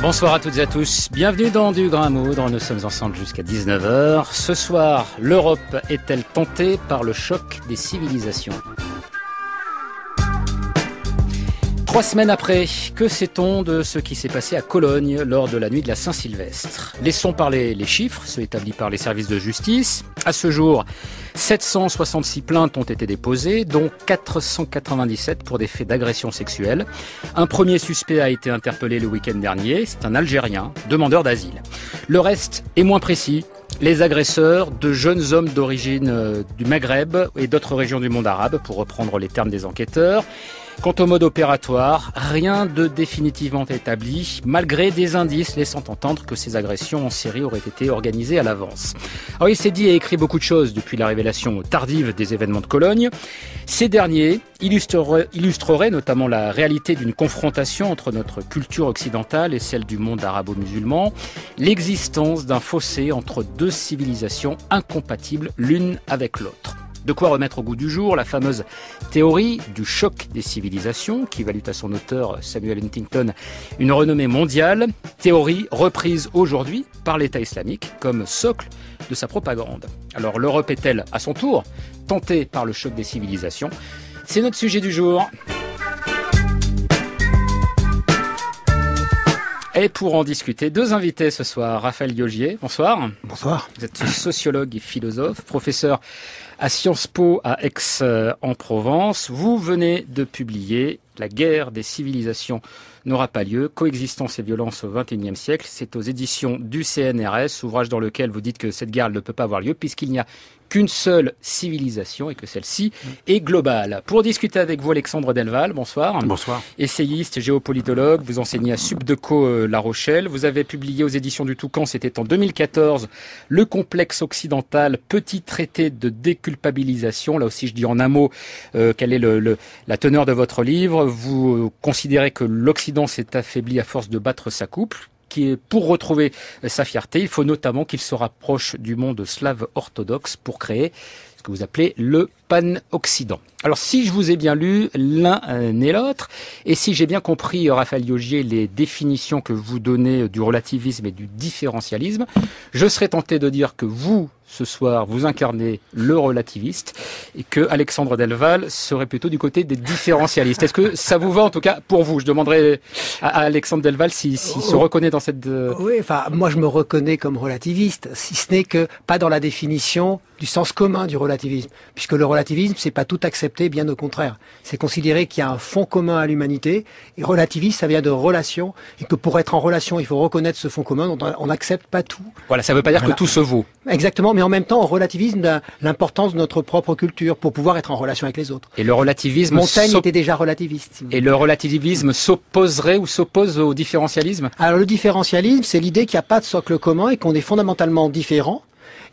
Bonsoir à toutes et à tous. Bienvenue dans Du Grand Moudre. Nous sommes ensemble jusqu'à 19h. Ce soir, l'Europe est-elle tentée par le choc des civilisations Trois semaines après, que sait-on de ce qui s'est passé à Cologne lors de la nuit de la Saint-Sylvestre Laissons parler les chiffres, ceux établis par les services de justice. À ce jour, 766 plaintes ont été déposées, dont 497 pour des faits d'agression sexuelle. Un premier suspect a été interpellé le week-end dernier, c'est un Algérien, demandeur d'asile. Le reste est moins précis, les agresseurs de jeunes hommes d'origine euh, du Maghreb et d'autres régions du monde arabe, pour reprendre les termes des enquêteurs. Quant au mode opératoire, rien de définitivement établi, malgré des indices laissant entendre que ces agressions en série auraient été organisées à l'avance. Alors ah il s'est dit et écrit beaucoup de choses depuis la révélation tardive des événements de Cologne. Ces derniers illustreraient notamment la réalité d'une confrontation entre notre culture occidentale et celle du monde arabo-musulman, l'existence d'un fossé entre deux civilisations incompatibles l'une avec l'autre. De quoi remettre au goût du jour la fameuse théorie du choc des civilisations, qui valut à son auteur Samuel Huntington une renommée mondiale, théorie reprise aujourd'hui par l'État islamique comme socle de sa propagande. Alors l'Europe est-elle, à son tour, tentée par le choc des civilisations C'est notre sujet du jour. Et pour en discuter, deux invités ce soir. Raphaël Yogier, bonsoir. Bonsoir. Vous êtes sociologue et philosophe, professeur à Sciences Po à Aix-en-Provence. Vous venez de publier la guerre des civilisations n'aura pas lieu. Coexistence et violence au XXIe siècle. C'est aux éditions du CNRS, ouvrage dans lequel vous dites que cette guerre ne peut pas avoir lieu puisqu'il n'y a qu'une seule civilisation et que celle-ci mm. est globale. Pour discuter avec vous, Alexandre Delval, bonsoir. Bonsoir. Essayiste, géopolitologue, vous enseignez à Subdeco euh, La Rochelle. Vous avez publié aux éditions du Toucan, c'était en 2014, Le complexe occidental, petit traité de déculpabilisation. Là aussi, je dis en un mot euh, quelle est la teneur de votre livre vous euh, considérez que l'Occident s'est affaibli à force de battre sa couple, qui est pour retrouver euh, sa fierté, il faut notamment qu'il se rapproche du monde slave orthodoxe pour créer ce que vous appelez le pan-occident. Alors si je vous ai bien lu l'un et euh, l'autre, et si j'ai bien compris, Raphaël Yogier, les définitions que vous donnez du relativisme et du différentialisme, je serais tenté de dire que vous, ce soir, vous incarnez le relativiste et que Alexandre Delval serait plutôt du côté des différentialistes. Est-ce que ça vous va en tout cas pour vous Je demanderai à, Alexandre Delval s'il se oh. reconnaît dans cette... Euh, oui, enfin, moi je me reconnais comme relativiste, si ce n'est que pas dans la définition du sens commun du relativisme, puisque le relativisme, c'est pas tout accepter, bien au contraire. C'est considérer qu'il y a un fond commun à l'humanité, et relativiste, ça vient de relation, et que pour être en relation, il faut reconnaître ce fond commun, on n'accepte pas tout. Voilà, ça ne veut pas dire que tout se vaut. Exactement, mais en même temps, on relativise l'importance de notre propre culture pour pouvoir être en relation avec les autres. Et le relativisme. Montaigne était déjà relativiste. Et le relativisme s'opposerait ou s'oppose au différentialisme Alors le différentialisme, c'est l'idée qu'il n'y a pas de socle commun et qu'on est fondamentalement différent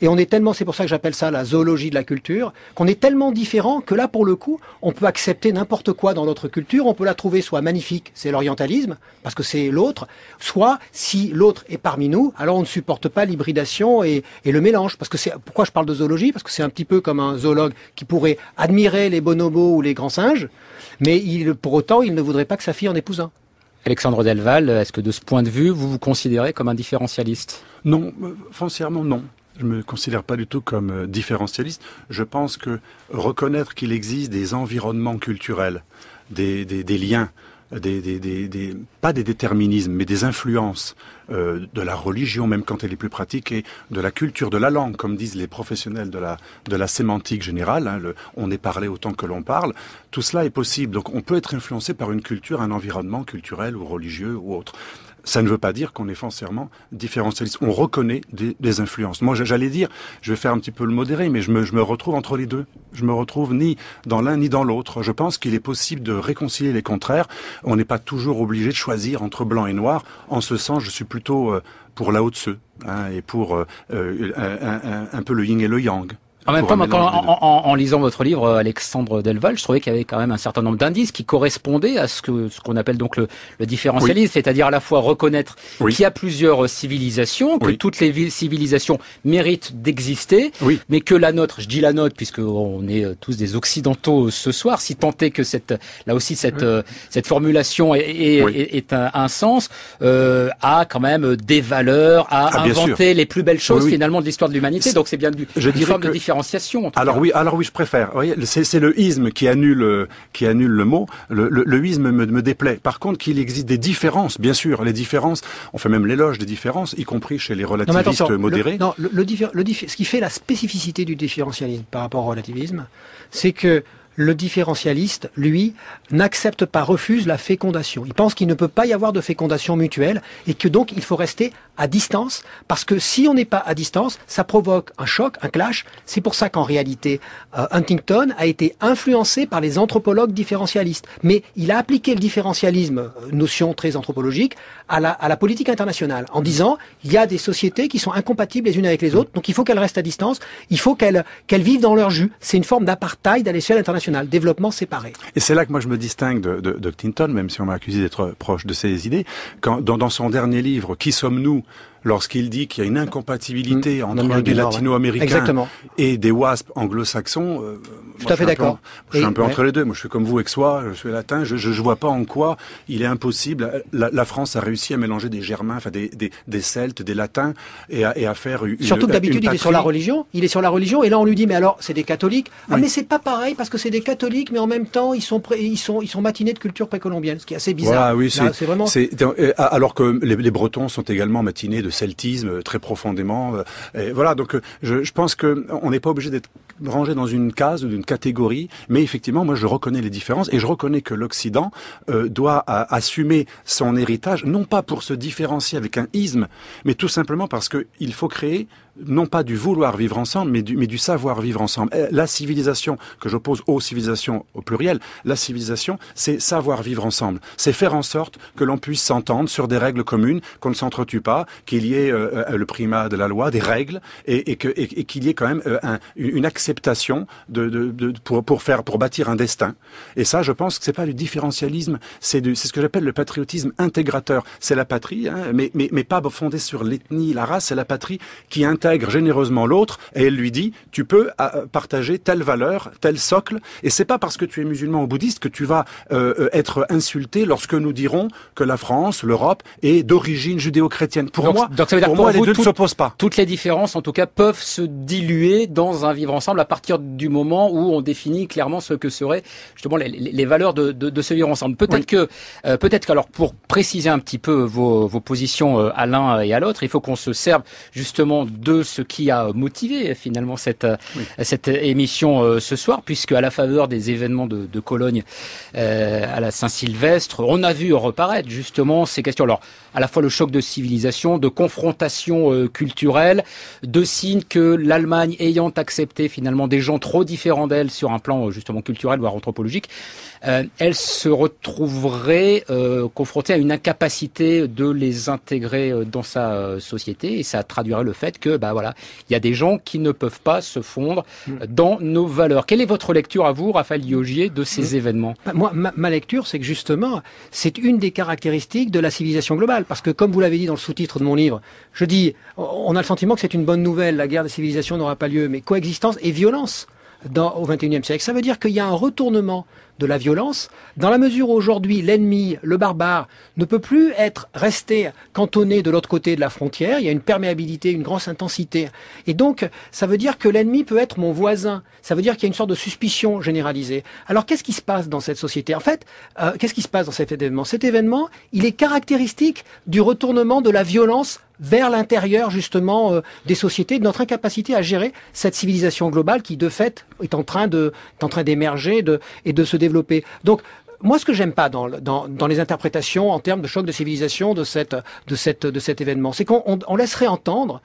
et on est tellement, c'est pour ça que j'appelle ça la zoologie de la culture, qu'on est tellement différent que là, pour le coup, on peut accepter n'importe quoi dans notre culture. On peut la trouver soit magnifique, c'est l'orientalisme, parce que c'est l'autre, soit si l'autre est parmi nous, alors on ne supporte pas l'hybridation et, le mélange. Parce que c'est pourquoi je parle de zoologie, parce que c'est un petit peu comme un zoologue qui pourrait admirer les bonobos ou les grands singes, mais il, pour autant, il ne voudrait pas que sa fille en épouse un. Alexandre Delval, est-ce que de ce point de vue, vous vous considérez comme un différentialiste Non, euh, foncièrement non. Je ne me considère pas du tout comme euh, différentialiste. Je pense que reconnaître qu'il existe des environnements culturels, des, des, des liens, des, des, des, pas des déterminismes, mais des influences euh, de la religion, même quand elle est plus pratique, et de la culture, de la langue, comme disent les professionnels de la, de la sémantique générale. Hein, le, on est parlé autant que l'on parle. Tout cela est possible. Donc on peut être influencé par une culture, un environnement culturel ou religieux ou autre ça ne veut pas dire qu'on est foncièrement différentialiste. On reconnaît des, des influences. Moi, j'allais dire, je vais faire un petit peu le modéré, mais je me, je me retrouve entre les deux. Je me retrouve ni dans l'un ni dans l'autre. Je pense qu'il est possible de réconcilier les contraires. On n'est pas toujours obligé de choisir entre blanc et noir. En ce sens, je suis plutôt euh, pour la haute hein, et pour euh, euh, un, un peu le yin et le yang. En même temps, en, lisant votre livre, euh, Alexandre Delval, je trouvais qu'il y avait quand même un certain nombre d'indices qui correspondaient à ce que ce qu'on appelle donc le, le différentialisme, c'est-à-dire à la fois reconnaître qu'il y a plusieurs euh, civilisations, que toutes les civilisations méritent d'exister, mais que la nôtre, je dis la nôtre puisque on est euh, tous des occidentaux ce soir, si tant est que cette là aussi cette cette formulation ait est, un, sens, a quand même des valeurs, a ah, inventé les plus belles choses finalement de l'histoire de l'humanité. Donc c'est bien du, je une forme que... de alors oui, alors oui, je préfère. C'est le isme qui annule euh, qui annule le mot. Le, le, isme me, déplaît. Par contre, qu'il existe des différences, bien sûr, les différences. On fait même l'éloge des différences, y compris chez les relativistes modérés. non, le, ce qui fait la spécificité du différentialisme par rapport au relativisme, c'est que le différentialiste, lui, n'accepte pas, refuse la fécondation. Il pense qu'il ne peut pas y avoir de fécondation mutuelle et que donc il faut rester à distance parce que si on n'est pas à distance, ça provoque un choc, un clash. C'est pour ça qu'en réalité, euh, Huntington a été influencé par les anthropologues différentialistes. Mais il a appliqué le différentialisme, euh, notion très anthropologique, à la, politique internationale en disant il y a des sociétés qui sont incompatibles les unes avec les autres, donc il faut qu'elles restent à distance, il faut qu'elles qu'elles vivent dans leur jus. C'est une forme d'apartheid à l'échelle internationale développement séparé. Et c'est là que moi je me distingue de, de, de Clinton, même si on m'a accusé d'être proche de ses idées. Quand, dans, dans son dernier livre, Qui sommes-nous lorsqu'il dit qu'il y a une incompatibilité mm. entre des latino-américains et des wasps anglo-saxons. Euh, tout à fait d'accord. Je suis un peu, entre les deux. Moi, je suis comme vous, ex-soi, je suis latin. Je, ne vois pas en quoi il est impossible. La, France a réussi à mélanger des Germains, des, Celtes, des Latins, et à, faire une. Surtout que d'habitude, il est sur la religion. Il est sur la religion, et là, on lui dit, mais alors, c'est des catholiques. Ah, mais c'est pas pareil parce que c'est des catholiques, mais en même temps, ils sont matinés de culture précolombienne, ce qui est assez bizarre. oui, c'est vraiment. Euh, alors que les Bretons sont également matinés de celtisme euh, très profondément. Euh, voilà, donc euh, je, je pense qu'on n'est pas obligé d'être rangé dans une case ou d'une catégorie, mais effectivement, moi je reconnais les différences et je reconnais que l'Occident doit assumer son héritage, non pas pour se différencier avec un isme, mais tout simplement parce qu'il faut créer non pas du vouloir vivre ensemble, mais du, mais du savoir vivre ensemble. La civilisation, que j'oppose aux civilisations au pluriel, la civilisation, c'est savoir vivre ensemble. C'est faire en sorte que l'on puisse s'entendre sur des règles communes, qu'on ne s'entretue pas, qu'il y ait euh, euh, le primat de la loi, des règles, et, qu'il y ait quand même euh, une acceptation de, pour, faire, pour bâtir un destin. Et ça, je pense que c'est pas du différentialisme, c'est ce que j'appelle le patriotisme intégrateur. C'est la patrie, hein, mais, mais, mais, pas fondée sur l'ethnie, la race, c'est la patrie qui intègre généreusement l'autre et elle lui dit, tu peux partager telle valeur, tel socle, et c'est pas parce que tu es musulman ou bouddhiste que tu vas être insulté lorsque nous dirons que la France, l'Europe est d'origine judéo-chrétienne. Pour moi, donc ça veut dire pour pas. Toutes les différences, en tout cas, peuvent se diluer dans un vivre ensemble à partir du moment où on définit clairement ce que seraient justement les, valeurs de, de, de, ce vivre ensemble. Peut-être que, euh, peut-être qu'alors, pour préciser un petit peu vos, vos positions euh, à l'un et à l'autre, il faut qu'on se serve justement de ce qui a motivé finalement cette, euh, cette émission ce soir, puisque à la faveur des événements de, de Cologne à la Saint-Sylvestre, on a vu reparaître justement ces questions. Alors, à la fois le choc de civilisation, de confrontation euh, culturelle, deux signes que l'Allemagne ayant accepté finalement des gens trop différents d'elle sur un plan euh, justement culturel voire anthropologique, euh, elle se retrouverait euh, confrontée à une incapacité de les intégrer euh, dans sa société et ça traduirait le fait que bah voilà, il y a des gens qui ne peuvent pas se fondre hmm. dans nos valeurs. Quelle est votre lecture à vous, Raphaël Liogier, de ces hmm. événements bah, Moi, ma, lecture, c'est que justement, c'est une des caractéristiques de la civilisation globale, parce que comme vous l'avez dit dans le sous-titre de mon livre, je dis, on a le sentiment que c'est une bonne nouvelle, la guerre des civilisations n'aura pas lieu, mais coexistence et violence. Dans, au XXIe siècle. Ça veut dire qu'il y a un retournement de la violence, dans la mesure où aujourd'hui l'ennemi, le barbare, ne peut plus être resté cantonné de l'autre côté de la frontière, il y a une perméabilité, une grosse intensité. Et donc, ça veut dire que l'ennemi peut être mon voisin, ça veut dire qu'il y a une sorte de suspicion généralisée. Alors, qu'est-ce qui se passe dans cette société En fait, euh, qu'est-ce qui se passe dans cet événement Cet événement, il est caractéristique du retournement de la violence vers l'intérieur justement euh, des sociétés, de notre incapacité à gérer cette civilisation globale qui de fait est en train de est en train d'émerger et de se développer. Donc moi, ce que j'aime pas dans, dans, dans, les interprétations en termes de choc de civilisation de, cette, de, cette, de cet événement, c'est qu'on on, laisserait entendre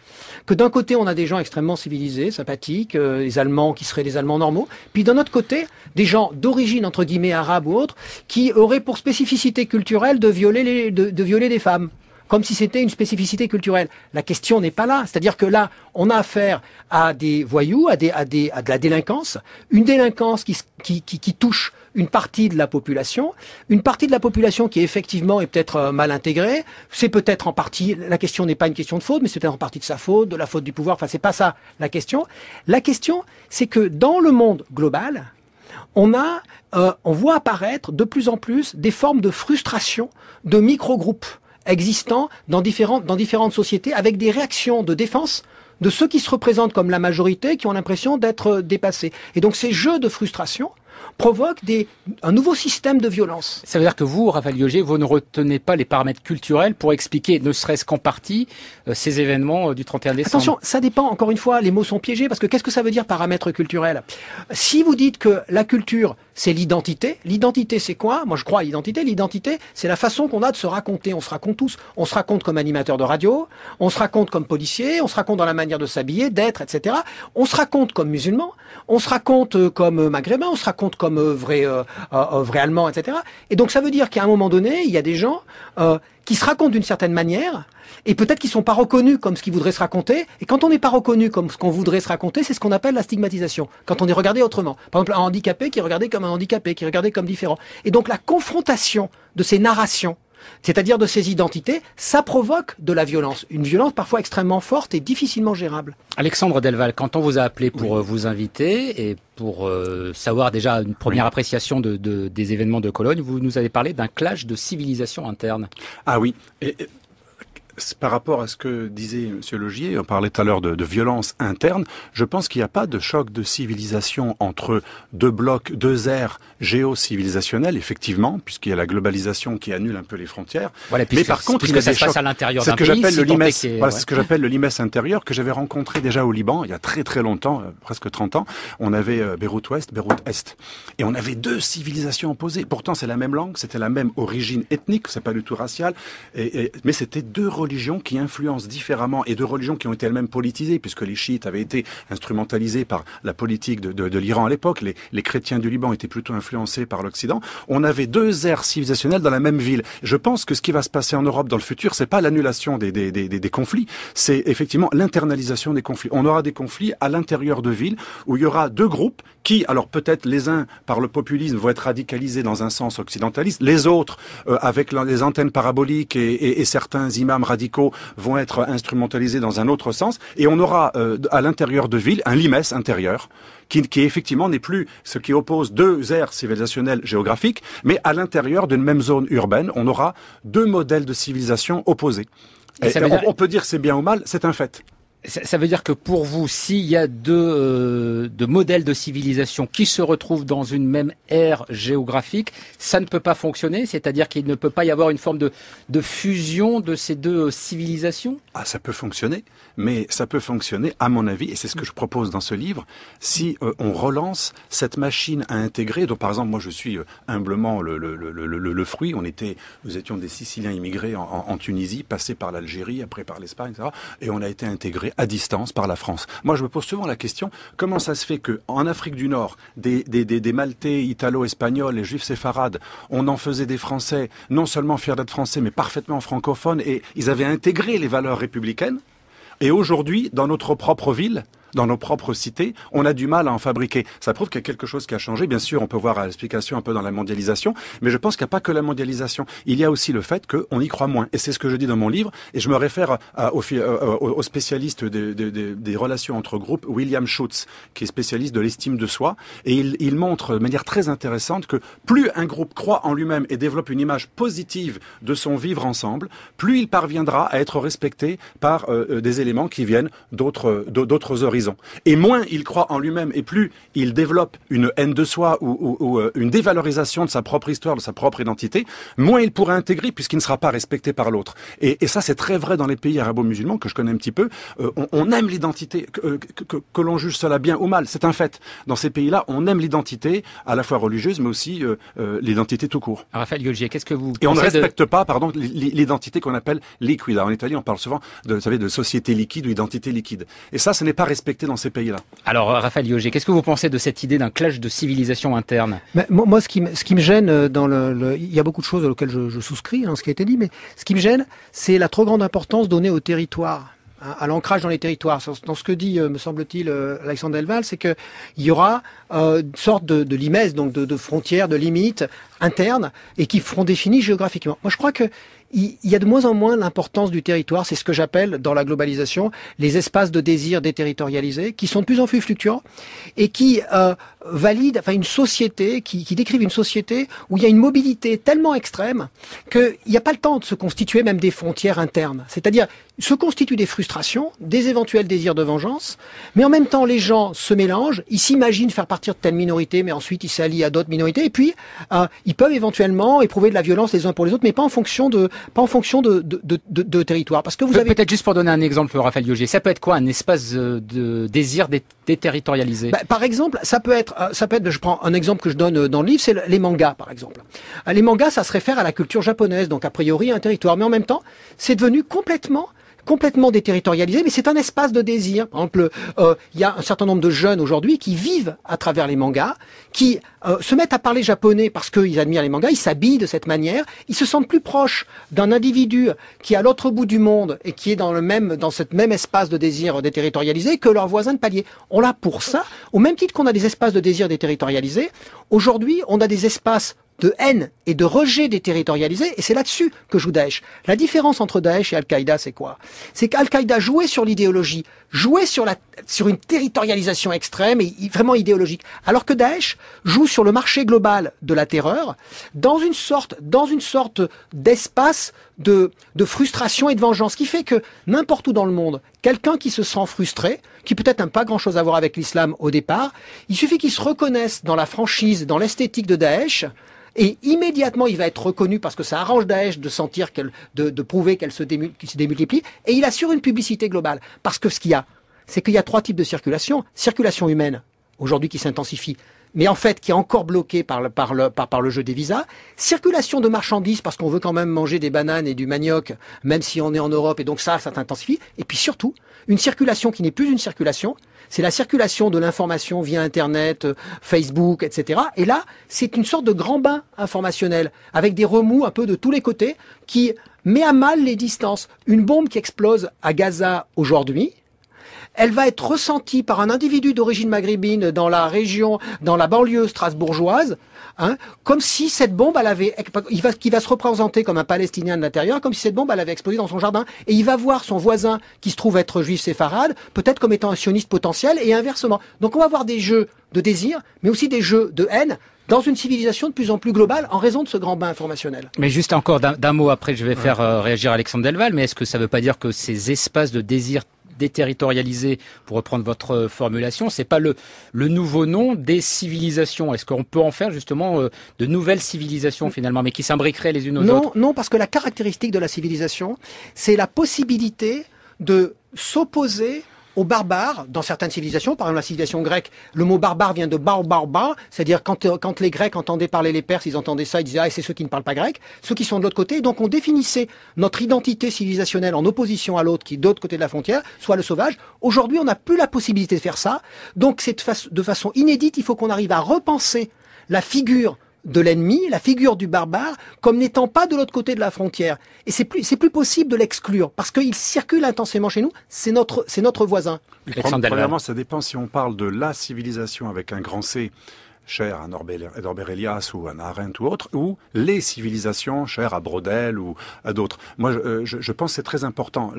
que d'un côté, on a des gens extrêmement civilisés, sympathiques, euh, les Allemands qui seraient des Allemands normaux, puis d'un autre côté, des gens d'origine, entre guillemets, arabe ou autre, qui auraient pour spécificité culturelle de violer, de violer des femmes comme si c'était une spécificité culturelle. La question n'est pas là. C'est-à-dire que là, on a affaire à des voyous, à, des, à, des, à de la délinquance, une délinquance qui, qui, qui, touche une partie de la population, une partie de la population qui effectivement est peut-être euh, mal intégrée. C'est peut-être en partie, la question n'est pas une question de faute, mais c'est peut-être en partie de sa faute, de la faute du pouvoir. Enfin, c'est pas ça la question. La question, c'est que dans le monde global, on a, euh, on voit apparaître de plus en plus des formes de frustration de micro-groupes existant dans différentes, dans différentes sociétés avec des réactions de défense de ceux qui se représentent comme la majorité, qui ont l'impression d'être dépassés. Et donc ces jeux de frustration, provoque des, un nouveau système de violence. Ça veut dire que vous, Raphaël vous ne retenez pas les paramètres culturels pour expliquer, ne serait-ce qu'en partie, euh, ces événements euh, du 31 décembre. Attention, ça dépend, encore une fois, les mots sont piégés, parce que qu'est-ce que ça veut dire paramètres culturels Si vous dites que la culture, c'est l'identité, l'identité c'est quoi Moi je crois à l'identité, l'identité c'est la façon qu'on a de se raconter, on se raconte tous, on se raconte comme animateur de radio, on se raconte comme policier, on se raconte dans la manière de s'habiller, d'être, etc. On se raconte comme musulman, on se raconte euh, comme maghrébin, on se raconte comme euh, vrai, euh, euh, vrai allemand, etc. Et donc ça veut dire qu'à un moment donné, il y a des gens qui se racontent d'une certaine manière, et peut-être qu'ils sont pas reconnus comme ce qu'ils voudraient se raconter. Et quand on n'est pas reconnu comme ce qu'on voudrait se raconter, c'est ce qu'on appelle la stigmatisation. Quand on est regardé autrement. Par exemple, un handicapé qui est regardé comme un handicapé, qui est regardé comme différent. Et donc la confrontation de ces narrations c'est-à-dire de ces identités, ça provoque de la violence. Une violence parfois extrêmement forte et difficilement gérable. Alexandre Delval, quand on vous a appelé pour euh, vous inviter et pour euh, savoir déjà une première appréciation des événements de Cologne, vous nous avez parlé d'un clash de civilisation interne. Ah oui, par rapport à ce que disait M. Logier, on parlait tout à l'heure de, violence interne, je pense qu'il n'y a pas de choc de civilisation entre deux blocs, deux aires géo effectivement, puisqu'il y a la globalisation qui annule un peu les frontières. Mais par contre, il y passe à l'intérieur C'est ce que j'appelle le limes intérieur, que j'avais rencontré déjà au Liban, il y a très très longtemps, euh, presque 30 ans. On avait euh, Beyrouth-Ouest, Beyrouth-Est. Et on avait deux civilisations opposées. Pourtant, c'est la même langue, c'était la même origine ethnique, c'est pas du tout racial, mais c'était deux religions religions qui influencent différemment et de religions qui ont été elles-mêmes politisées, puisque les chiites avaient été instrumentalisés par la politique de, de, de l'Iran à l'époque, les, les, chrétiens du Liban étaient plutôt influencés par l'Occident, on avait deux aires civilisationnelles dans la même ville. Je pense que ce qui va se passer en Europe dans le futur, c'est pas l'annulation des, des, des, des conflits, c'est effectivement l'internalisation des conflits. On aura des conflits à l'intérieur de villes où il y aura deux groupes qui, alors peut-être les uns par le populisme vont être radicalisés dans un sens occidentaliste, les autres euh, avec les antennes paraboliques et, et, certains imams radicalisés, vont être instrumentalisés dans un autre sens, et on aura euh, à l'intérieur de villes un limès intérieur qui, qui effectivement n'est plus ce qui oppose deux aires civilisationnelles géographiques, mais à l'intérieur d'une même zone urbaine, on aura deux modèles de civilisation opposés. on, peut dire c'est bien ou mal, c'est un fait. Ça, veut dire que pour vous, s'il y a euh, deux, modèles de civilisation qui se retrouvent dans une même ère géographique, ça ne peut pas fonctionner C'est-à-dire qu'il ne peut pas y avoir une forme de, fusion de ces deux euh, civilisations Ah, ça peut fonctionner, mais ça peut fonctionner, à mon avis, et c'est ce que je propose dans ce livre, si euh, on relance cette machine à intégrer. Donc, par exemple, moi, je suis humblement le, fruit. On était, nous étions des Siciliens immigrés en, en Tunisie, passés par l'Algérie, après par l'Espagne, etc. Et on a été intégrés à distance par la France. Moi, je me pose souvent la question comment ça se fait que en Afrique du Nord, des, Maltais, Italo-Espagnols et Juifs séfarades, on en faisait des Français, non seulement fiers d'être Français, mais parfaitement francophones, et ils avaient intégré les valeurs républicaines. Et aujourd'hui, dans notre propre ville, dans nos propres cités, on a du mal à en fabriquer. Ça prouve qu'il y a quelque chose qui a changé. Bien sûr, on peut voir à l'explication un peu dans la mondialisation, mais je pense qu'il n'y a pas que la mondialisation. Il y a aussi le fait qu'on y croit moins. Et c'est ce que je dis dans mon livre, et je me réfère à, euh, euh, au, spécialiste des, relations entre groupes, William Schutz, qui est spécialiste de l'estime de soi, et il, montre de manière très intéressante que plus un groupe croit en lui-même et développe une image positive de son vivre ensemble, plus il parviendra à être respecté par euh, des éléments qui viennent d'autres horizons et moins il croit en lui-même et plus il développe une haine de soi ou, euh, une dévalorisation de sa propre histoire, de sa propre identité, moins il pourra intégrer puisqu'il ne sera pas respecté par l'autre. Et, ça, c'est très vrai dans les pays arabo-musulmans que je connais un petit peu. Euh, on, aime l'identité, euh, que, que, l'on juge cela bien ou mal, c'est un fait. Dans ces pays-là, on aime l'identité, à la fois religieuse, mais aussi l'identité tout court. Ah, Raphaël qu'est-ce que vous... Et on ne respecte pas, pardon, l'identité qu'on appelle liquide. En Italie, on parle souvent de, savez, de société liquide ou identité liquide. Et ça, ce n'est pas respecté dans ces pays-là. Alors, euh, Raphaël Yoger, qu'est-ce que vous pensez de cette idée d'un clash de civilisation interne mais, moi, ce, qui, ce qui me gêne, euh, dans le, il y a beaucoup de choses auxquelles je, souscris, hein, ce qui a été dit, mais ce qui me gêne, c'est la trop grande importance donnée au territoire hein, à l'ancrage dans les territoires. Dans ce que dit, euh, me semble-t-il, Alexandre Delval, c'est qu'il y aura une sorte de, de donc de, frontières, de limites internes, et qui feront définies géographiquement. Moi, je crois que il y a de moins en moins l'importance du territoire. C'est ce que j'appelle dans la globalisation les espaces de désir déterritorialisés, qui sont de plus en plus fluctuants et qui euh, valident, enfin une société, qui, qui décrivent une société où il y a une mobilité tellement extrême qu'il n'y a pas le temps de se constituer même des frontières internes. C'est-à-dire se constituent des frustrations, des éventuels désirs de vengeance, mais en même temps les gens se mélangent, ils s'imaginent faire partir de telle minorité, mais ensuite ils s'allient à d'autres minorités, et puis euh, ils peuvent éventuellement éprouver de la violence les uns pour les autres, mais pas en fonction de pas en fonction de, de, territoire. Parce que vous avez peut-être juste pour donner un exemple, Raphaël Yogier, ça peut être quoi un espace euh, de désir déterritorialisé bah, Par exemple, ça peut être euh, ça peut être, je prends un exemple que je donne dans le livre, c'est les mangas par exemple. Les mangas, ça se réfère à la culture japonaise, donc a priori un territoire, mais en même temps, c'est devenu complètement complètement déterritorialisé, mais c'est un espace de désir. Par exemple, euh, il y a un certain nombre de jeunes aujourd'hui qui vivent à travers les mangas, qui euh, se mettent à parler japonais parce qu'ils admirent les mangas, ils s'habillent de cette manière, ils se sentent plus proches d'un individu qui est à l'autre bout du monde et qui est dans le même, dans même espace de désir déterritorialisé que leurs voisins de palier. On l'a pour ça, au même titre qu'on a des espaces de désir déterritorialisés, aujourd'hui on a des espaces de haine et de rejet des territorialisés, et c'est là-dessus que joue Daesh. La différence entre Daesh et Al-Qaïda, c'est quoi C'est qu'Al-Qaïda jouait sur l'idéologie, jouait sur, la, sur une territorialisation extrême et vraiment idéologique, alors que Daesh joue sur le marché global de la terreur, dans une sorte, dans une sorte d'espace de, de frustration et de vengeance, qui fait que n'importe où dans le monde, quelqu'un qui se sent frustré, qui peut-être n'a pas grand-chose à voir avec l'islam au départ, il suffit qu'il se reconnaisse dans la franchise, dans l'esthétique de Daesh, et immédiatement il va être reconnu parce que ça arrange Daesh de sentir qu'elle, de, prouver qu'elle se, démultiplie, et il assure une publicité globale. Parce que ce qu'il y a, c'est qu'il y a trois types de circulation. Circulation humaine, aujourd'hui qui s'intensifie, mais en fait qui est encore bloquée par le, par le jeu des visas. Circulation de marchandises, parce qu'on veut quand même manger des bananes et du manioc, même si on est en Europe, et donc ça, ça s'intensifie. Et puis surtout, une circulation qui n'est plus une circulation, c'est la circulation de l'information via Internet, euh, Facebook, etc. Et là, c'est une sorte de grand bain informationnel, avec des remous un peu de tous les côtés, qui met à mal les distances. Une bombe qui explose à Gaza aujourd'hui, elle va être ressentie par un individu d'origine maghrébine dans la région, dans la banlieue strasbourgeoise, hein, comme si cette bombe, elle avait, il va, qui va se représenter comme un Palestinien de l'intérieur, comme si cette bombe, elle avait explosé dans son jardin, et il va voir son voisin qui se trouve être juif séfarade, peut-être comme étant un sioniste potentiel, et inversement. Donc on va avoir des jeux de désir, mais aussi des jeux de haine dans une civilisation de plus en plus globale en raison de ce grand bain informationnel. Mais juste encore d'un mot, après je vais faire euh, réagir Alexandre Delval, mais est-ce que ça ne veut pas dire que ces espaces de désir déterritorialiser, pour reprendre votre euh, formulation, ce n'est pas le, le nouveau nom des civilisations. Est-ce qu'on peut en faire justement euh, de nouvelles civilisations finalement, mais qui s'imbriqueraient les unes aux non, autres Non, parce que la caractéristique de la civilisation, c'est la possibilité de s'opposer aux barbares, dans certaines civilisations, par exemple la civilisation grecque, le mot barbare vient de bar, bar, c'est-à-dire quand, euh, quand les Grecs entendaient parler les Perses, ils entendaient ça, ils disaient, ah, c'est ceux qui ne parlent pas grec, ceux qui sont de l'autre côté, donc on définissait notre identité civilisationnelle en opposition à l'autre qui, de l'autre côté de la frontière, soit le sauvage. Aujourd'hui, on n'a plus la possibilité de faire ça, donc c'est de façon inédite, il faut qu'on arrive à repenser la figure de l'ennemi, la figure du barbare, comme n'étant pas de l'autre côté de la frontière. Et c'est plus, plus possible de l'exclure parce qu'il circule intensément chez nous. C'est notre, c'est notre voisin. Premièrement, ça dépend si on parle de la civilisation avec un grand C cher à Norbert Elias ou à Arendt ou autre ou les civilisations chères à Brodel ou à d'autres. Moi, je, euh, pense que c'est très important.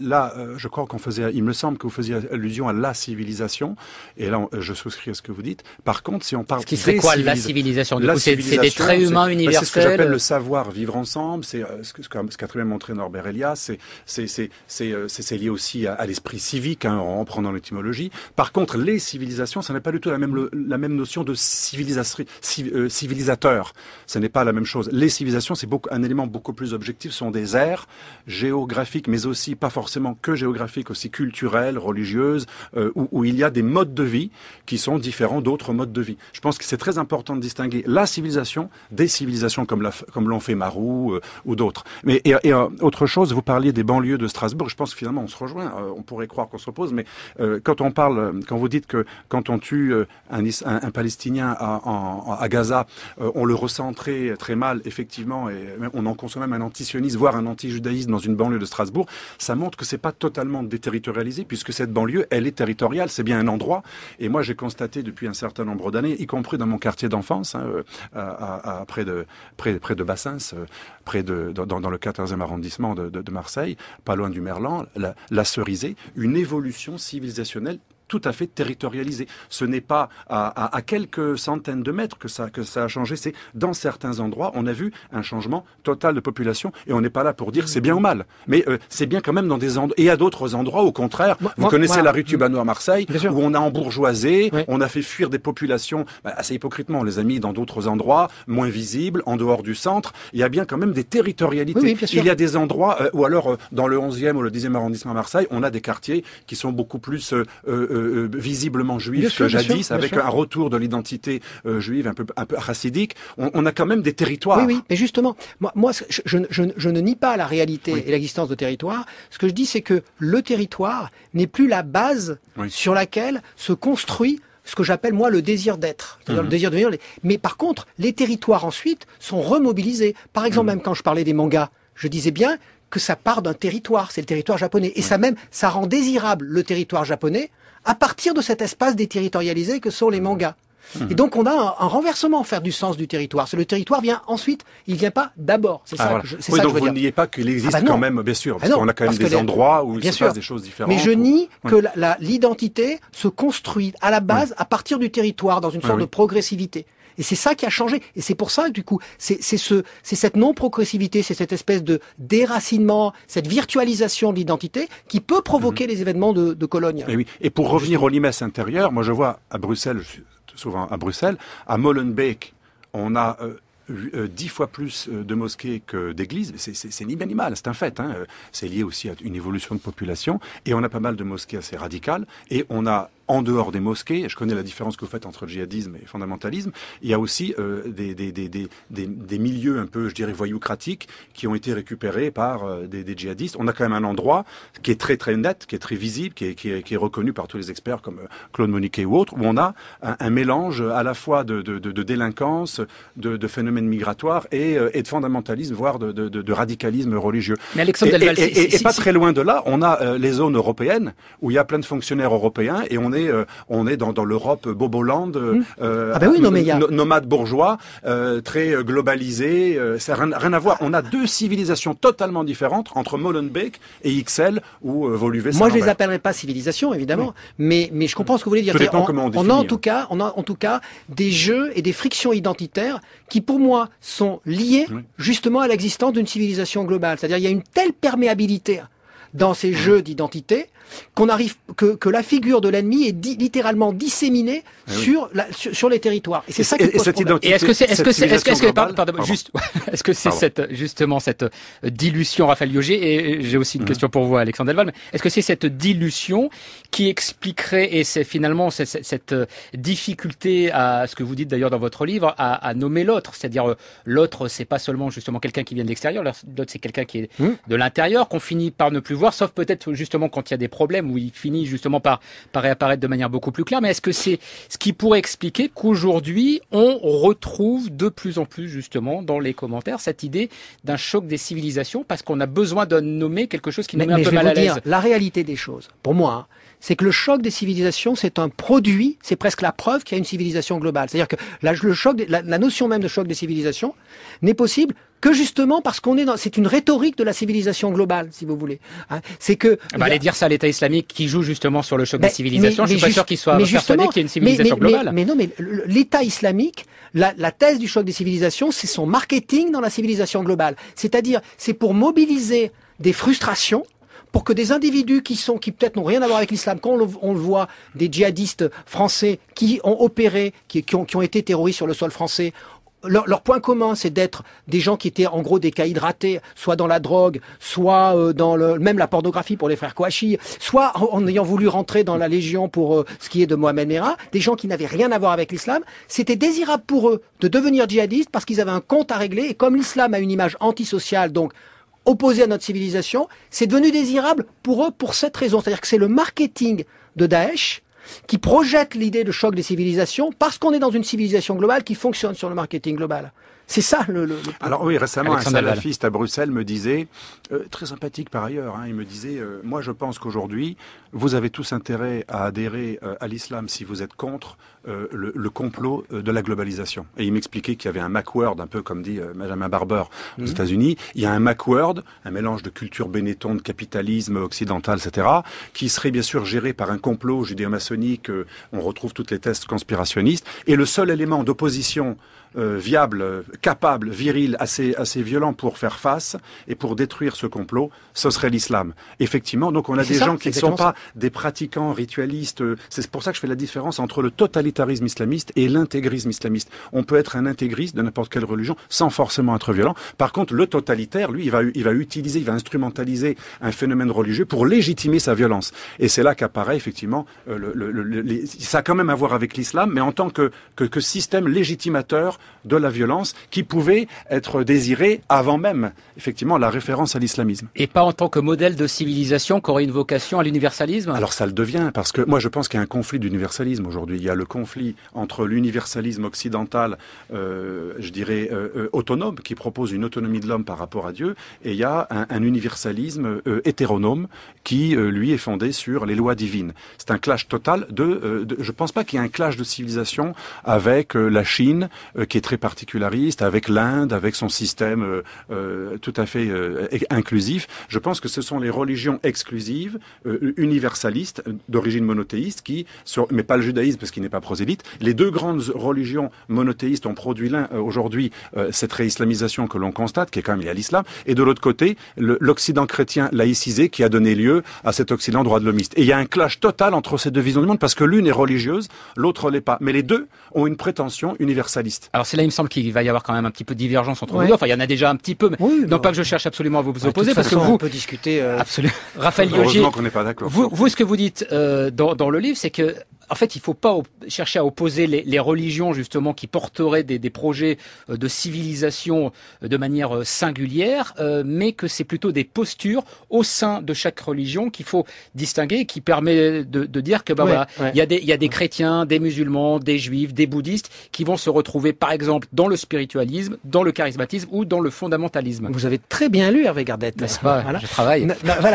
Là, euh, je crois qu'on faisait, il me semble que vous faisiez allusion à la civilisation, et là, euh, je souscris à ce que vous dites. Par contre, si on parle... Ce qui serait quoi la civilisation C'est des traits humains universels bah, C'est ce que j'appelle le savoir vivre ensemble, c'est ce qu'a ce très bien montré Norbert Elias, c'est lié aussi à, l'esprit civique, hein, en prenant l'étymologie. Par contre, les civilisations, ça n'est pas du tout la même, la même notion de euh, civilisateurs. civilisateur. Ce n'est pas la même chose. Les civilisations, c'est un élément beaucoup plus objectif, sont des aires géographiques, mais aussi pas forcément que géographiques, aussi culturelles, religieuses, euh, où, il y a des modes de vie qui sont différents d'autres modes de vie. Je pense que c'est très important de distinguer la civilisation des civilisations comme l'ont comme fait Marou euh, ou d'autres. Mais et, autre chose, vous parliez des banlieues de Strasbourg. Je pense que finalement on se rejoint. on pourrait croire qu'on se repose, mais quand on parle, quand vous dites que quand on tue un, un, un Palestinien à, Gaza, euh, on le ressent très, mal, effectivement, et on en conçoit même un anti antisionisme, voire un anti-judaïsme dans une banlieue de Strasbourg, ça montre que c'est pas totalement déterritorialisé, puisque cette banlieue, elle est territoriale, c'est bien un endroit. Et moi, j'ai constaté depuis un certain nombre d'années, y compris dans mon quartier d'enfance, hein, euh, près de, près, de Bassins, euh, près de, dans, le 14e arrondissement de, Marseille, pas loin du Merlan, la cerisée, une évolution civilisationnelle tout à fait territorialisé. Ce n'est pas à, quelques centaines de mètres que ça, que ça a changé, c'est dans certains endroits, on a vu un changement total de population et on n'est pas là pour dire c'est bien ou mal. Mais euh, c'est bien quand même dans des endroits. Et à d'autres endroits, au contraire, vous connaissez la rue Tubano à Marseille, où on a embourgeoisé, on a fait fuir des populations, bah, assez hypocritement, les a mis dans d'autres endroits, moins visibles, en dehors du centre. Il y a bien quand même des territorialités. Il y a des endroits, euh, ou alors euh, dans le 11e ou le 10e arrondissement à Marseille, on a des quartiers qui sont beaucoup plus euh, euh, visiblement juif que jadis, avec un retour de l'identité euh, juive un peu, un peu racidique, on, a quand même des territoires. Oui, oui, mais justement, moi, moi je, je, ne nie pas la réalité et l'existence de territoires. Ce que je dis, c'est que le territoire n'est plus la base sur laquelle se construit ce que j'appelle moi le désir d'être, le mhm. désir de venir. Mais par contre, les territoires ensuite sont remobilisés. Par exemple, mhm. même quand je parlais des mangas, je disais bien que ça part d'un territoire, c'est le territoire japonais, et ça même, ça rend désirable le territoire japonais à partir de cet espace déterritorialisé que sont les mangas. Mhm. Et donc on a un, renversement renversement faire du sens du territoire. le territoire vient ensuite, il vient pas d'abord. C'est ça. vous niez pas qu'il ah, bah existe quand même, bien sûr, ah parce qu'on a quand même des endroits où il se passe des choses différentes. Mais je nie que l'identité se construit à la base à partir du territoire dans une sorte de progressivité. Et c'est ça qui a changé. Et c'est pour ça, que du coup, c'est cette non-progressivité, c'est cette espèce de déracinement, cette virtualisation de l'identité qui peut provoquer mhm. les événements de, Cologne. Eh Et, pour revenir au limesse intérieur, moi je vois à Bruxelles, souvent à Bruxelles, à Molenbeek, on a euh, euh, dix fois plus euh, de mosquées que d'églises, c'est ni bien ni mal, c'est un fait. Hein. C'est lié aussi à une évolution de population. Et on a pas mal de mosquées assez radicales. Et on a en dehors des mosquées. Je connais la différence que vous faites entre djihadisme et fondamentalisme. Il y a aussi euh, des, des, des, des, milieux un peu, je dirais, voyoucratiques qui ont été récupérés par euh, des, djihadistes. On a quand même un endroit qui est très très net, qui est très visible, qui est, qui est, qui est reconnu par tous les experts comme euh, Claude Moniquet ou autres, où on a un, mélange à la fois de, de, de, délinquance, de, phénomènes migratoires et, euh, et, de fondamentalisme, voire de, radicalisme religieux. Mais et, pas très loin de là, on a les zones européennes où il y a plein de fonctionnaires européens et on euh, on est dans, l'Europe Boboland, nomade bourgeois, euh, très euh, globalisé. ça rien, à voir. On a deux civilisations totalement différentes entre Molenbeek et XL ou Voluvé. Moi, je les appellerais pas civilisations, évidemment, mais, je comprends ce que vous voulez dire. on, a en tout hein. cas, on en tout cas des jeux et des frictions identitaires qui, pour moi, sont liés justement à l'existence d'une civilisation globale. C'est-à-dire, il y a une telle perméabilité dans ces jeux d'identité qu'on arrive, que, que, la figure de l'ennemi est littéralement disséminée eh sur, la, sur, les territoires. Et c'est ça qui pose Et est-ce que c'est, est-ce que c'est, est-ce que, juste, est-ce que c'est cette, justement cette euh, dilution, Raphaël Yoger, et j'ai aussi une mhm. question pour vous, Alexandre Delval, est-ce que c'est cette dilution qui expliquerait, et c'est finalement cette, cette, euh, difficulté à ce que vous dites d'ailleurs dans votre livre, à, nommer l'autre, c'est-à-dire euh, l'autre, c'est pas seulement justement quelqu'un qui vient de l'extérieur, l'autre c'est quelqu'un qui est mhm. de l'intérieur, qu'on finit par ne plus voir, sauf peut-être justement quand il y a des problème où il finit justement par, réapparaître de manière beaucoup plus claire. Mais est-ce que c'est ce qui pourrait expliquer qu'aujourd'hui, on retrouve de plus en plus justement dans les commentaires cette idée d'un choc des civilisations parce qu'on a besoin de nommer quelque chose qui nous met un peu mal à l'aise La réalité des choses, pour moi, c'est que le choc des civilisations, c'est un produit, c'est presque la preuve qu'il y a une civilisation globale. C'est-à-dire que la, le choc, la, notion même de choc des civilisations n'est possible que justement parce qu'on est dans, c'est une rhétorique de la civilisation globale, si vous voulez. Hein. c'est que ah bah, allez dire ça à l'État islamique qui joue justement sur le choc des civilisations. Mais, je suis pas sûr qu'il soit persuadé qu'il y a une civilisation globale. Mais, non, mais l'État islamique, la, la thèse du choc des civilisations, c'est son marketing dans la civilisation globale. C'est-à-dire, c'est pour mobiliser des frustrations pour que des individus qui sont, qui peut-être n'ont rien à voir avec l'islam, quand on le, voit, des djihadistes français qui ont opéré, qui, ont, été terroristes sur le sol français, leur, point commun, c'est d'être des gens qui étaient en gros des cas hydratés, soit dans la drogue, soit euh, dans le, même la pornographie pour les frères Kouachi, soit en, ayant voulu rentrer dans la Légion pour euh, ce qui est de Mohamed Merah, des gens qui n'avaient rien à voir avec l'islam. C'était désirable pour eux de devenir djihadistes parce qu'ils avaient un compte à régler et comme l'islam a une image antisociale, donc opposé à notre civilisation, c'est devenu désirable pour eux pour cette raison. C'est-à-dire que c'est le marketing de Daesh qui projette l'idée de choc des civilisations parce qu'on est dans une civilisation globale qui fonctionne sur le marketing global. C'est ça le, Alors oui, récemment, un salafiste à Bruxelles me disait, euh, très sympathique par ailleurs, hein, il me disait, euh, moi je pense qu'aujourd'hui, vous avez tous intérêt à adhérer euh, à l'islam si vous êtes contre le, complot de la globalisation. Et il m'expliquait qu'il y avait un Macworld, un peu comme dit Benjamin Barber aux mhm. États-Unis, il y a un Macworld, un mélange de culture bénéton, de capitalisme occidental, etc., qui serait bien sûr géré par un complot judéo-maçonnique, on retrouve toutes les thèses conspirationnistes, et le seul élément d'opposition euh, viable, capable, viril, assez, assez violent pour faire face et pour détruire ce complot, ce serait l'islam. Effectivement, donc on a des gens qui ne sont pas des pratiquants ritualistes. Euh, c'est pour ça que je fais la différence entre le totalitarisme islamiste et l'intégrisme islamiste. On peut être un intégriste de n'importe quelle religion sans forcément être violent. Par contre, le totalitaire, lui, il va, il va utiliser, il va instrumentaliser un phénomène religieux pour légitimer sa violence. Et c'est là qu'apparaît effectivement, euh, le, ça a quand même à voir avec l'islam, mais en tant que, que, que système légitimateur de la violence qui pouvait être désirée avant même, effectivement, la référence à l'islamisme. Et pas en tant que modèle de civilisation qui aurait une vocation à l'universalisme Alors ça le devient, parce que moi je pense qu'il y a un conflit d'universalisme aujourd'hui. Il y a le conflit entre l'universalisme occidental, euh, je dirais, euh, euh, autonome, qui propose une autonomie de l'homme par rapport à Dieu, et il y a un, universalisme hétéronome qui, lui, est fondé sur les lois divines. C'est un clash total de... je ne pense pas qu'il y ait un clash de civilisation avec la Chine qui qui est très particulariste, avec l'Inde, avec son système euh, euh, tout à fait euh, inclusif. Je pense que ce sont les religions exclusives, universalistes, d'origine monothéiste, qui, mais pas le judaïsme parce qu'il n'est pas prosélyte, les deux grandes religions monothéistes ont produit l'un, aujourd'hui cette réislamisation que l'on constate, qui est quand même liée à l'islam, et de l'autre côté, l'Occident chrétien laïcisé qui a donné lieu à cet Occident droit de l'homiste. Et il y a un clash total entre ces deux visions du monde parce que l'une est religieuse, l'autre l'est pas. Mais les deux ont une prétention universaliste. Alors, alors c'est là, il me semble qu'il va y avoir quand même un petit peu de divergence entre vous. Enfin, il y en a déjà un petit peu, mais non bah pas que je cherche absolument à vous, vous bah, opposer, parce que vous on peut discuter. Euh, absolument. Raphaël Yogi. vous, vous, ce que vous dites euh, dans, le livre, c'est que en fait, il ne faut pas chercher à opposer les, religions justement qui porteraient des, projets euh, de civilisation euh, de manière euh, singulière, mais que c'est plutôt des postures au sein de chaque religion qu'il faut distinguer, qui permet de, dire que bah, voilà, il y a des, chrétiens, des musulmans, des juifs, des bouddhistes qui vont se retrouver par exemple dans le spiritualisme, dans le charismatisme ou dans le fondamentalisme. Vous avez très bien lu Hervé Gardette, n'est-ce pas voilà.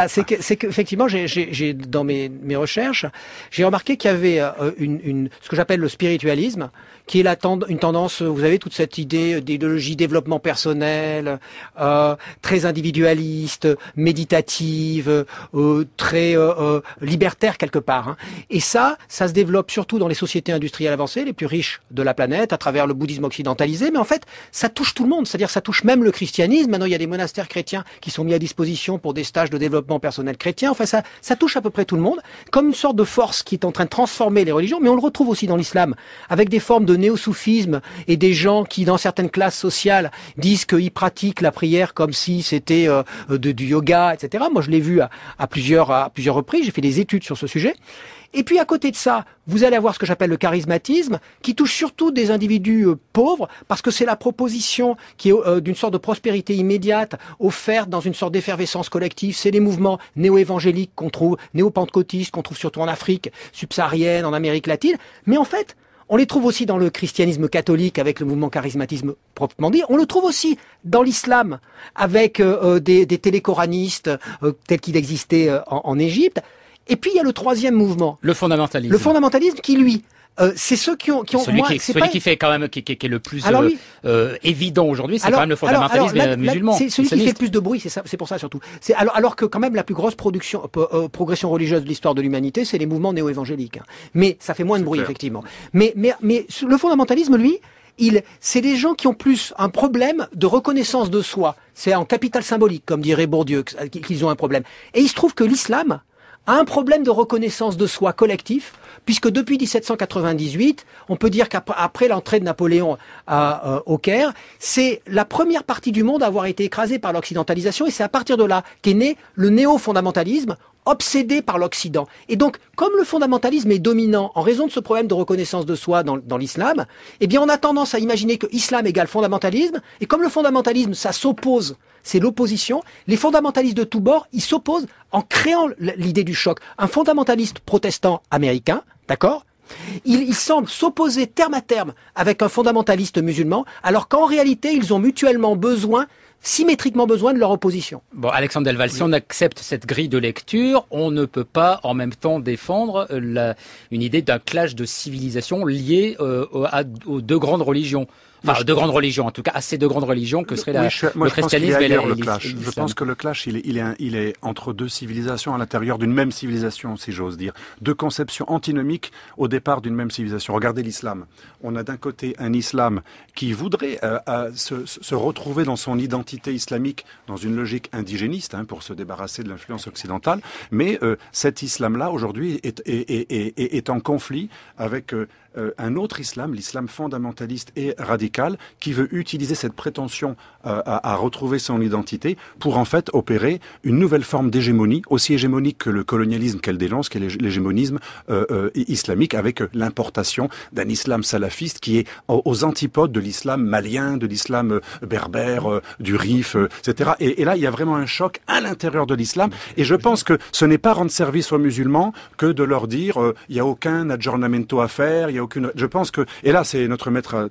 Je c'est qu'effectivement, j'ai, dans mes recherches, j'ai remarqué qu'il y avait euh, une, ce que j'appelle le spiritualisme, qui est une tendance, euh, vous avez toute cette idée euh, d'idéologie développement personnel, très individualiste, méditative, très libertaire quelque part. Hein. Et ça, ça se développe surtout dans les sociétés industrielles avancées, les plus riches de la planète, à travers le bouddhisme occidentalisé, mais en fait, ça touche tout le monde, c'est-à-dire ça touche même le christianisme. Maintenant, il y a des monastères chrétiens qui sont mis à disposition pour des stages de développement personnel chrétien. Enfin, ça touche à peu près tout le monde, comme une sorte de force qui est en train de transformer les religions, mais on le retrouve aussi dans l'islam, avec des formes de néo-soufisme et des gens qui, dans certaines classes sociales, disent qu'ils pratiquent la prière comme si c'était euh, du yoga, etc. Moi, je l'ai vu plusieurs, à plusieurs reprises, j'ai fait des études sur ce sujet. Et puis à côté de ça, vous allez avoir ce que j'appelle le charismatisme, qui touche surtout des individus euh, pauvres, parce que c'est la proposition qui est euh, d'une sorte de prospérité immédiate offerte dans une sorte d'effervescence collective. C'est les mouvements néo-évangéliques qu'on trouve, néo-pentecôtistes qu'on trouve surtout en Afrique subsaharienne, en Amérique latine. Mais en fait, on les trouve aussi dans le christianisme catholique avec le mouvement charismatisme proprement dit. On le trouve aussi dans l'islam avec euh, des, des, télécoranistes tels qu'il existait en, en Égypte. Et puis il y a le troisième mouvement. Le fondamentalisme. Le fondamentalisme qui, lui, euh, c'est ceux qui ont, qui ont celui, qui, fait quand même qui, est le plus euh, euh, évident aujourd'hui, c'est quand même le fondamentalisme musulman. C'est celui qui fait plus de bruit, c'est ça, c'est pour ça surtout. C'est alors, alors que quand même la plus grosse production, progression religieuse de l'histoire de l'humanité, c'est les mouvements néo-évangéliques. Hein. Mais ça fait moins de bruit effectivement. Mais, mais, mais le fondamentalisme, lui, il, c'est des gens qui ont plus un problème de reconnaissance de soi. C'est en capital symbolique, comme dirait Bourdieu, qu'ils ont un problème. Et il se trouve que l'islam, un problème de reconnaissance de soi collectif, puisque depuis 1798, on peut dire qu'après l'entrée de Napoléon euh, au Caire, c'est la première partie du monde à avoir été écrasée par l'occidentalisation, et c'est à partir de là qu'est né le néo-fondamentalisme, obsédé par l'Occident. Et donc, comme le fondamentalisme est dominant en raison de ce problème de reconnaissance de soi dans, l'islam, eh bien, on a tendance à imaginer que islam égale fondamentalisme. Et comme le fondamentalisme, ça s'oppose, c'est l'opposition, les fondamentalistes de tous bords, ils s'opposent en créant l'idée du choc. Un fondamentaliste protestant américain, d'accord il, il, semble s'opposer terme à terme avec un fondamentaliste musulman, alors qu'en réalité, ils ont mutuellement besoin symétriquement besoin de leur opposition. Bon, Alexandre Delval, si on accepte cette grille de lecture, on ne peut pas en même temps défendre euh, une idée d'un clash de civilisation lié euh, aux deux grandes religions. Enfin, de grandes religions, en tout cas, assez de grandes religions que serait le christianisme et l'islam. Je pense que le clash, il est, il est, entre deux civilisations à l'intérieur d'une même civilisation, si j'ose dire. Deux conceptions antinomiques au départ d'une même civilisation. Regardez l'islam. On a d'un côté un islam qui voudrait euh, euh, se, retrouver dans son identité islamique, dans une logique indigéniste, hein, pour se débarrasser de l'influence occidentale. Mais euh, cet islam-là, aujourd'hui, est, est, est, en conflit avec euh, un autre islam, l'islam fondamentaliste et radical, qui veut utiliser cette prétention euh, à, retrouver son identité pour en fait opérer une nouvelle forme d'hégémonie, aussi hégémonique que le colonialisme qu'elle dénonce, est l'hégémonisme euh, islamique, avec l'importation d'un islam salafiste qui est aux antipodes de l'islam malien, de l'islam berbère, du Rif, etc. Et, là, il y a vraiment un choc à l'intérieur de l'islam. Et je pense que ce n'est pas rendre service aux musulmans que de leur dire il n'y a aucun aggiornamento à faire, je pense que et là c'est notre maître à euh,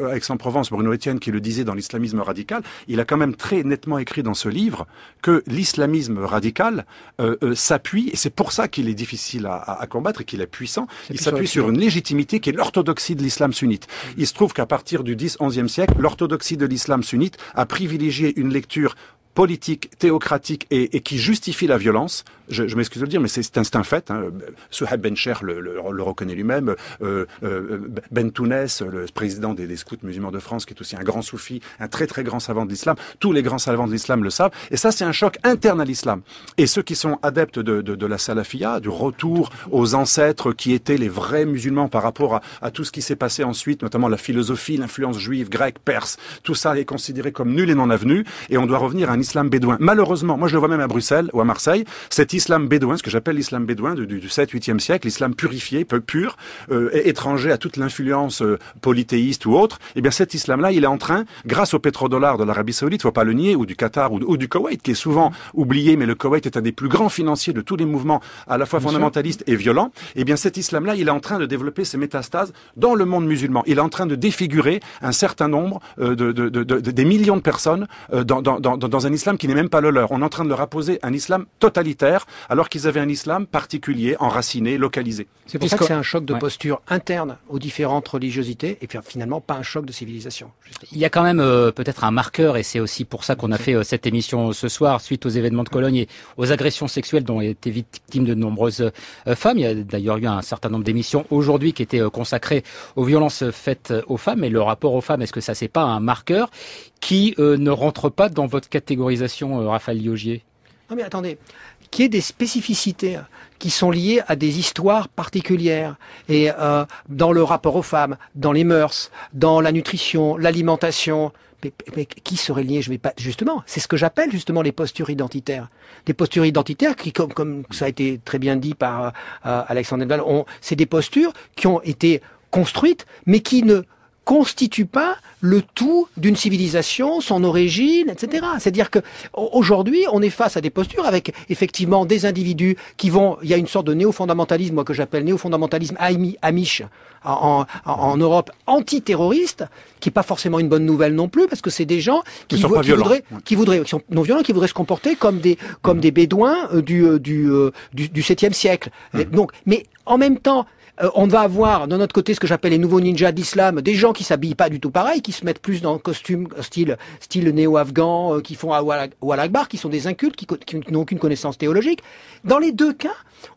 euh, Aix-en-Provence, Bruno Etienne, qui le disait dans l'islamisme radical. Il a quand même très nettement écrit dans ce livre que l'islamisme radical euh, s'appuie et c'est pour ça qu'il est difficile à, combattre et qu'il est puissant. Il s'appuie sur, une légitimité qui est l'orthodoxie de l'islam sunnite. Mm. Il se trouve qu'à partir du 10 11 siècle, l'orthodoxie de l'islam sunnite a privilégié une lecture politique, théocratique et, qui justifie la violence je, m'excuse de le dire, mais c'est un, fait. Hein. Souhaib Ben Cher le, reconnaît lui-même. Euh, euh, ben Tounes, le président des, scouts musulmans de France, qui est aussi un grand soufi, un très très grand savant de l'islam. Tous les grands savants de l'islam le savent. Et ça, c'est un choc interne à l'islam. Et ceux qui sont adeptes de, la salafia, du retour aux ancêtres qui étaient les vrais musulmans par rapport à, tout ce qui s'est passé ensuite, notamment la philosophie, l'influence juive, grecque, perse, tout ça est considéré comme nul et non avenu. Et on doit revenir à un islam bédouin. Malheureusement, moi je le vois même à Bruxelles ou à Marseille, cette l'islam bédouin, ce que j'appelle l'islam bédouin du, 7-8e siècle, l'islam purifié, peu pur, euh, étranger à toute l'influence euh, polythéiste ou autre, et eh bien cet islam-là, il est en train, grâce au pétrodollar de l'Arabie Saoudite, faut pas le nier, ou du Qatar ou, du Koweït, qui est souvent oublié, mais le Koweït est un des plus grands financiers de tous les mouvements, à la fois fondamentalistes et violents, et eh bien cet islam-là, il est en train de développer ses métastases dans le monde musulman. Il est en train de défigurer un certain nombre euh, de, des millions de personnes dans, dans, un islam qui n'est même pas le leur. On est en train de leur apposer un islam totalitaire alors qu'ils avaient un islam particulier, enraciné, localisé. C'est pour ça que c'est un choc de posture interne aux différentes religiosités et puis finalement pas un choc de civilisation. Il y a quand même euh, peut-être un marqueur et c'est aussi pour ça qu'on a fait euh, cette émission euh, ce soir suite aux événements de Cologne et aux agressions sexuelles dont étaient victimes de nombreuses femmes. Il y a d'ailleurs eu un certain nombre d'émissions aujourd'hui qui étaient consacrées aux violences faites aux femmes et le rapport aux femmes. Est-ce que ça c'est pas un marqueur qui ne rentre pas dans votre catégorisation, Raphaël Liogier non mais attendez, qui est des spécificités qui sont liées à des histoires particulières et euh, dans le rapport aux femmes, dans les mœurs, dans la nutrition, l'alimentation. Mais, qui serait lié Je vais pas justement. C'est ce que j'appelle justement les postures identitaires. Des postures identitaires qui, comme, ça a été très bien dit par euh, Alexandre on c'est des postures qui ont été construites, mais qui ne constitue pas le tout d'une civilisation, son origine, etc. C'est-à-dire que aujourd'hui, on est face à des postures avec effectivement des individus qui vont. Il y a une sorte de néo-fondamentalisme, moi que j'appelle néo-fondamentalisme amish en, en, Europe antiterroriste, qui n'est pas forcément une bonne nouvelle non plus, parce que c'est des gens qui, voudraient, qui voudraient, sont non violents, qui voudraient se comporter comme des comme mm. des bédouins euh, euh, euh, du du du, 7e siècle. Mm. Donc, mais en même temps, euh, on va avoir de notre côté ce que j'appelle les nouveaux ninjas d'islam, des gens qui s'habillent pas du tout pareil, qui se mettent plus dans le costume euh, style style néo-afghan, euh, qui font à Akbar, qui sont des incultes, qui, n'ont aucune connaissance théologique. Dans les deux cas,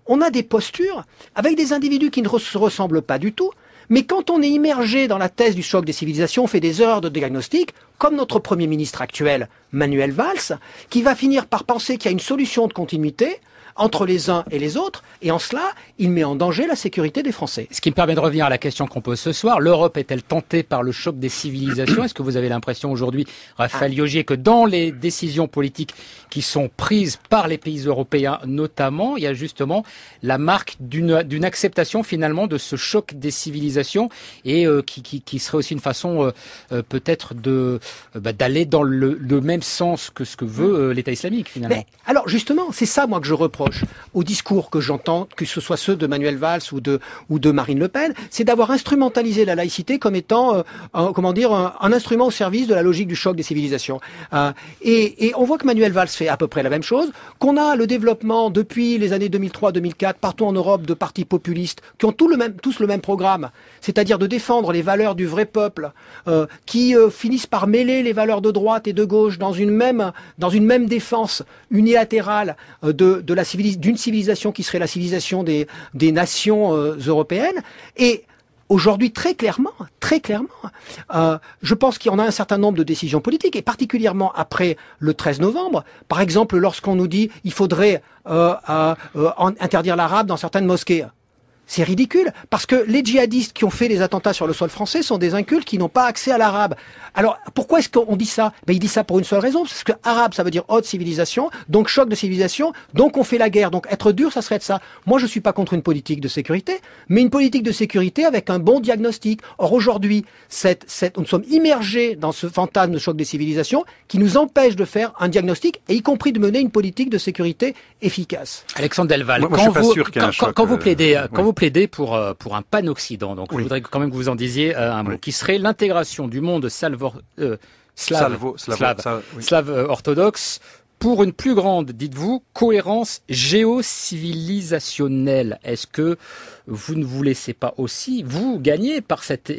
on a des postures avec des individus qui ne se ressemblent pas du tout. Mais quand on est immergé dans la thèse du choc des civilisations, on fait des heures de diagnostic, comme notre Premier ministre actuel, Manuel Valls, qui va finir par penser qu'il y a une solution de continuité, entre les uns et les autres, et en cela, il met en danger la sécurité des Français. Ce qui me permet de revenir à la question qu'on pose ce soir, l'Europe est-elle tentée par le choc des civilisations Est-ce que vous avez l'impression aujourd'hui, Raphaël ah. Yogier, que dans les décisions politiques qui sont prises par les pays européens notamment, il y a justement la marque d'une acceptation finalement de ce choc des civilisations et euh, qui, serait aussi une façon euh, euh, peut-être de bah, d'aller dans le, même sens que ce que veut mm. l'État islamique finalement. alors justement, c'est ça moi que je reproche au discours que j'entends, que ce soit ceux de Manuel Valls ou de, ou de Marine Le Pen, c'est d'avoir instrumentalisé la laïcité comme étant, euh, un, comment dire, un, instrument au service de la logique du choc des civilisations. Euh, et, et, on voit que Manuel Valls fait à peu près la même chose, qu'on a le développement depuis les années 2003-2004 partout en Europe de partis populistes qui ont tout le même, tous le même programme, c'est-à-dire de défendre les valeurs du vrai peuple, euh, qui finissent par mêler les valeurs de droite et de gauche dans une même, dans une même défense unilatérale de, de la civilisation d'une civilisation qui serait la civilisation des, des nations euh, européennes. Et aujourd'hui, très clairement, très clairement, euh, je pense qu'il y en a un certain nombre de décisions politiques, et particulièrement après le 13 novembre, par exemple, lorsqu'on nous dit il faudrait euh, interdire l'arabe dans certaines mosquées. C'est ridicule, parce que les djihadistes qui ont fait les attentats sur le sol français sont des incultes qui n'ont pas accès à l'arabe. Alors, pourquoi est-ce qu'on dit ça ben, Il dit ça pour une seule raison, parce que arabe, ça veut dire haute civilisation, donc choc de civilisation, donc on fait la guerre. Donc être dur, ça serait de ça. Moi, je ne suis pas contre une politique de sécurité, mais une politique de sécurité avec un bon diagnostic. Or, aujourd'hui, cette, cette, nous sommes immergés dans ce fantasme de choc des civilisations qui nous empêche de faire un diagnostic, et y compris de mener une politique de sécurité efficace. Alexandre Delval, quand, vous, euh, euh, quand, plaidez... Quand vous plaidé pour, euh, pour un pan-Occident. Donc je voudrais quand même que vous en disiez euh, un mot, qui serait l'intégration du monde euh, slave, orthodoxe pour une plus grande, dites-vous, cohérence géocivilisationnelle. Est-ce que vous ne vous laissez pas aussi, vous, gagner par cette,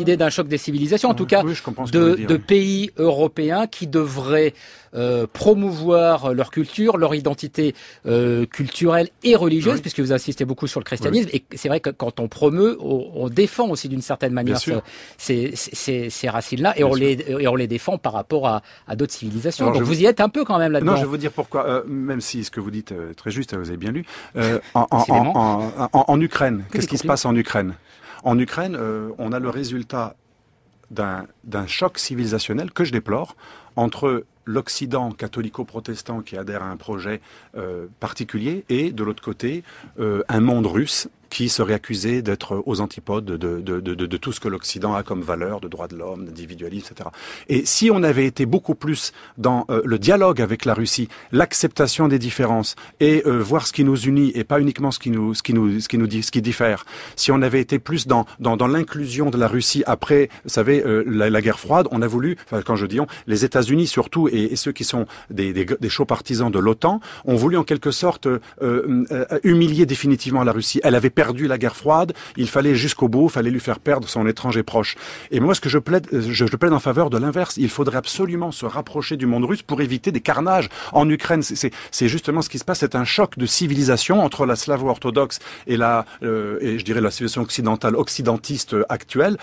idée d'un choc des civilisations, en tout cas de, de pays européens qui devraient euh, promouvoir leur culture, leur identité euh, culturelle et religieuse, puisque vous insistez beaucoup sur le christianisme, et c'est vrai que quand on promeut, on, défend aussi d'une certaine manière ces, racines-là, et, on les, on les défend par rapport à, d'autres civilisations. Donc vous y êtes un peu quand même non, je vais vous dire pourquoi. Euh, même si ce que vous dites euh, est très juste, vous avez bien lu. Euh, en, Ukraine, qu'est-ce qui se passe en Ukraine En Ukraine, on a le résultat d'un choc civilisationnel que je déplore entre l'Occident catholico-protestant qui adhère à un projet particulier et de l'autre côté un monde russe qui serait accusé d'être aux antipodes de, de, de, de, tout ce que l'Occident a comme valeur, de droits de l'homme, d'individualisme, etc. Et si on avait été beaucoup plus dans euh, le dialogue avec la Russie, l'acceptation des différences et euh, voir ce qui nous unit et pas uniquement ce qui nous ce qui nous ce qui nous dit ce qui diffère, si on avait été plus dans dans, dans l'inclusion de la Russie après, vous savez, euh, la, guerre froide, on a voulu, enfin, quand je dis on, les États-Unis surtout et, ceux qui sont des, des, des chauds partisans de l'OTAN ont voulu en quelque sorte humilier définitivement la Russie. Elle avait perdu la guerre froide, il fallait jusqu'au bout, il fallait lui faire perdre son étranger proche. Et moi, ce que je plaide, euh, je, plaide en faveur de l'inverse. Il faudrait absolument se rapprocher du monde russe pour éviter des carnages en Ukraine. C'est justement ce qui se passe. C'est un choc de civilisation entre la slavo-orthodoxe et la, euh, et je dirais la civilisation occidentale occidentiste euh, actuelle,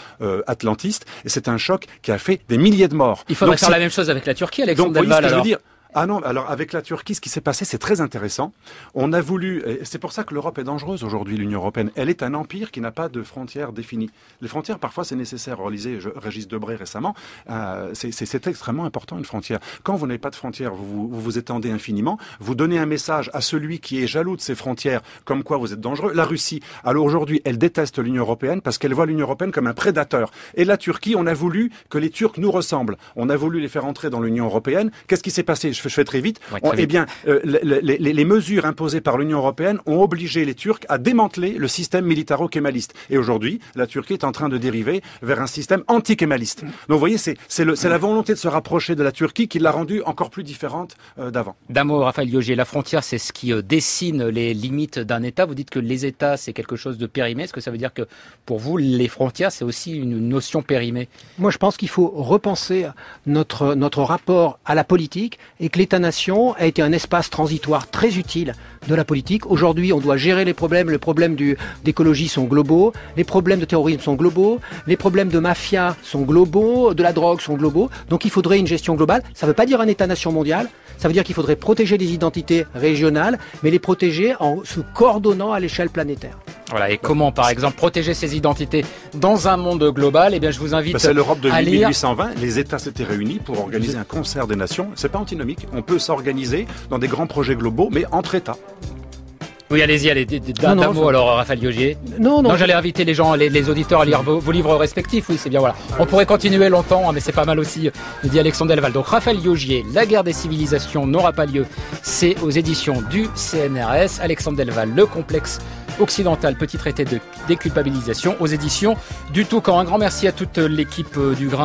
atlantiste. Et c'est un choc qui a fait des milliers de morts. Il faudrait faire la même chose avec la Turquie, Alexandre Donc, ah non, alors avec la Turquie, ce qui s'est passé, c'est très intéressant. On a voulu, c'est pour ça que l'Europe est dangereuse aujourd'hui, l'Union européenne. Elle est un empire qui n'a pas de frontières définies. Les frontières, parfois, c'est nécessaire. Relisez je, Régis Debray récemment, euh, c'est extrêmement important une frontière. Quand vous n'avez pas de frontières, vous, vous, étendez infiniment. Vous donnez un message à celui qui est jaloux de ses frontières, comme quoi vous êtes dangereux. La Russie, alors aujourd'hui, elle déteste l'Union européenne parce qu'elle voit l'Union européenne comme un prédateur. Et la Turquie, on a voulu que les Turcs nous ressemblent. On a voulu les faire entrer dans l'Union européenne. Qu'est-ce qui s'est passé je fais très vite. Eh bien, euh, les, mesures imposées par l'Union européenne ont obligé les Turcs à démanteler le système militaro-kémaliste. Et aujourd'hui, la Turquie est en train de dériver vers un système anti-kémaliste. Donc, vous voyez, c'est la volonté de se rapprocher de la Turquie qui l'a rendue encore plus différente euh, d'avant. D'Amour, Raphaël Yogier, la frontière, c'est ce qui euh, dessine les limites d'un État. Vous dites que les États, c'est quelque chose de périmé. Est-ce que ça veut dire que pour vous, les frontières, c'est aussi une notion périmée Moi, je pense qu'il faut repenser notre, notre rapport à la politique et l'État-nation a été un espace transitoire très utile de la politique. Aujourd'hui, on doit gérer les problèmes. Les problèmes d'écologie sont globaux, les problèmes de terrorisme sont globaux, les problèmes de mafia sont globaux, de la drogue sont globaux. Donc il faudrait une gestion globale. Ça ne veut pas dire un État-nation mondial, ça veut dire qu'il faudrait protéger les identités régionales, mais les protéger en se coordonnant à l'échelle planétaire. Voilà, et comment, par exemple, protéger ces identités dans un monde global Eh bien, je vous bah, invite. à c'est l'Europe de 1820. Les États s'étaient réunis pour organiser un concert des nations. C'est pas antinomique. On peut s'organiser dans des grands projets globaux, mais entre États. Oui, allez-y, allez, d'un mot alors, Raphaël Yogier. Non, non. j'allais inviter les gens, les, auditeurs à lire vos, livres respectifs, oui, c'est bien, voilà. On pourrait continuer longtemps, hein, mais c'est pas mal aussi, euh, dit Alexandre Delval. Donc, Raphaël Yogier, La guerre des civilisations n'aura pas lieu, c'est aux éditions du CNRS. Alexandre Delval, Le complexe occidental, petit traité de déculpabilisation aux éditions du Toucan. Un grand merci à toute euh, l'équipe euh, du Grain.